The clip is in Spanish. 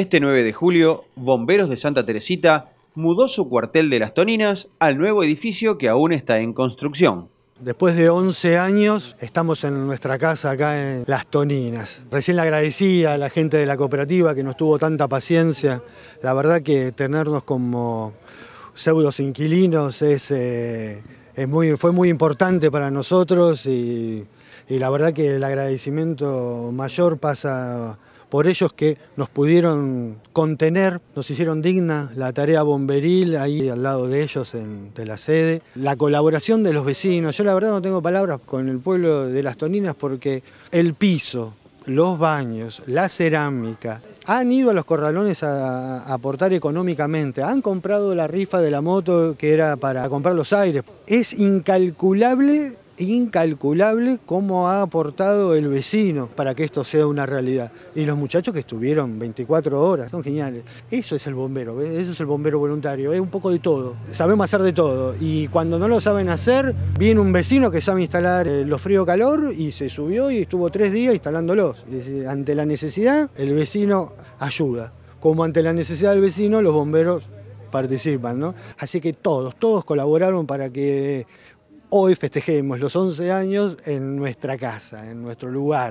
Este 9 de julio, Bomberos de Santa Teresita mudó su cuartel de las Toninas al nuevo edificio que aún está en construcción. Después de 11 años estamos en nuestra casa acá en Las Toninas. Recién le agradecí a la gente de la cooperativa que nos tuvo tanta paciencia. La verdad que tenernos como pseudos inquilinos es, eh, es muy, fue muy importante para nosotros y, y la verdad que el agradecimiento mayor pasa por ellos que nos pudieron contener, nos hicieron digna la tarea bomberil ahí al lado de ellos en, de la sede, la colaboración de los vecinos, yo la verdad no tengo palabras con el pueblo de Las Toninas porque el piso, los baños, la cerámica, han ido a los corralones a aportar económicamente, han comprado la rifa de la moto que era para comprar los aires. Es incalculable incalculable cómo ha aportado el vecino para que esto sea una realidad. Y los muchachos que estuvieron 24 horas, son geniales. Eso es el bombero, eso es el bombero voluntario, es un poco de todo. Sabemos hacer de todo y cuando no lo saben hacer, viene un vecino que sabe instalar eh, los frío-calor y se subió y estuvo tres días instalándolos. Es ante la necesidad, el vecino ayuda. Como ante la necesidad del vecino, los bomberos participan, ¿no? Así que todos, todos colaboraron para que Hoy festejemos los 11 años en nuestra casa, en nuestro lugar.